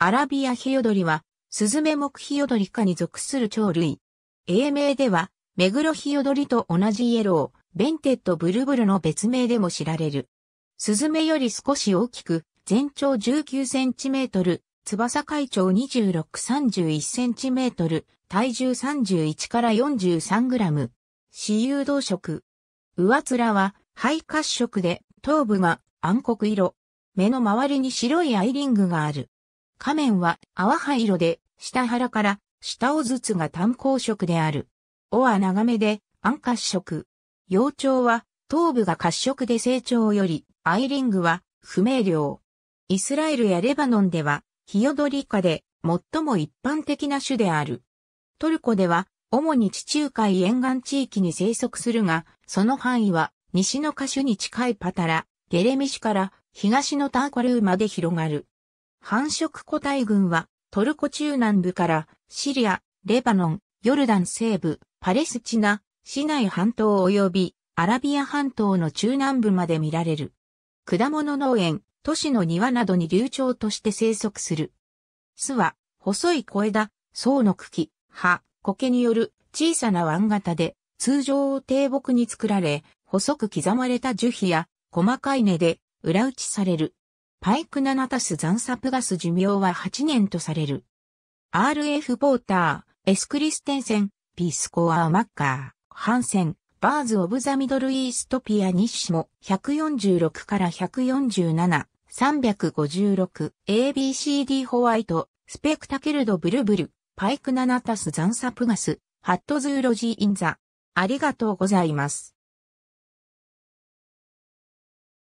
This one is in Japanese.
アラビアヒヨドリは、スズメ目ヒヨドリ科に属する鳥類。英名では、メグロヒヨドリと同じイエロー、ベンテッドブルブルの別名でも知られる。スズメより少し大きく、全長19センチメートル、翼海長26、31センチメートル、体重31から43グラム。私有動色。上面は、肺褐色で、頭部が暗黒色。目の周りに白いアイリングがある。仮面は淡灰色で、下腹から下尾ずつが単光色である。尾は長めで暗褐色。幼鳥は頭部が褐色で成長より、アイリングは不明瞭。イスラエルやレバノンではヒヨドリ科で最も一般的な種である。トルコでは主に地中海沿岸地域に生息するが、その範囲は西の歌手に近いパタラ、ゲレミシから東のターコルーまで広がる。繁殖個体群は、トルコ中南部からシリア、レバノン、ヨルダン西部、パレスチナ、市内半島及びアラビア半島の中南部まで見られる。果物農園、都市の庭などに流暢として生息する。巣は、細い小枝、層の茎、葉、苔による小さな湾型で、通常低木に作られ、細く刻まれた樹皮や細かい根で裏打ちされる。パイクナナタス残サプガス寿命は8年とされる。RF ポーター、エスクリステンセン、ピースコア・マッカー、ハンセン、バーズ・オブ・ザ・ミドル・イースト・ピア・ニッシモ、146から147、356、ABCD ホワイト、スペクタケルド・ブルブル、パイクナナタスザンサプガス、ハットズーロジー・インザ。ありがとうございます。